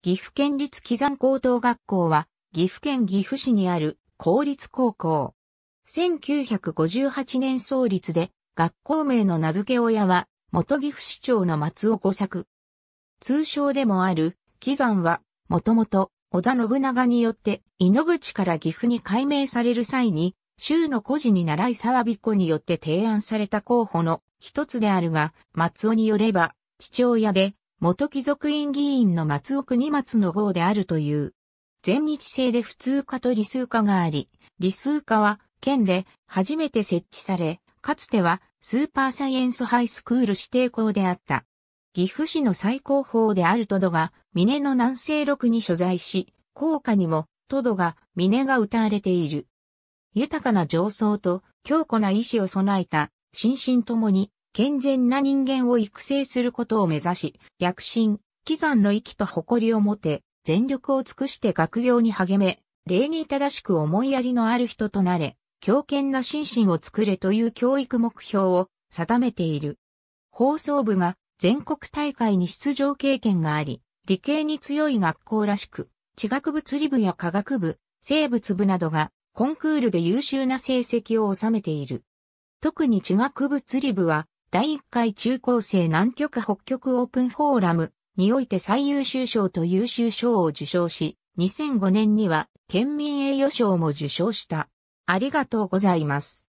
岐阜県立岐山高等学校は、岐阜県岐阜市にある公立高校。1958年創立で、学校名の名付け親は、元岐阜市長の松尾五作。通称でもある、岐山は、もともと、織田信長によって、井ノ口から岐阜に改名される際に、州の古事に習い沢彦によって提案された候補の一つであるが、松尾によれば、父親で、元貴族院議員の松尾国松の号であるという。全日制で普通科と理数科があり、理数科は県で初めて設置され、かつてはスーパーサイエンスハイスクール指定校であった。岐阜市の最高峰であるトドが峰の南西麓に所在し、高架にもトドが峰が歌われている。豊かな上層と強固な意志を備えた、心身ともに健全な人間を育成することを目指し、躍進、帰山の気と誇りを持て、全力を尽くして学業に励め、礼儀正しく思いやりのある人となれ、強健な心身を作れという教育目標を定めている。放送部が全国大会に出場経験があり、理系に強い学校らしく、地学物理部や科学部、生物部などがコンクールで優秀な成績を収めている。特に地学物理部は第1回中高生南極北極オープンフォーラムにおいて最優秀賞と優秀賞を受賞し、2005年には県民栄誉賞も受賞した。ありがとうございます。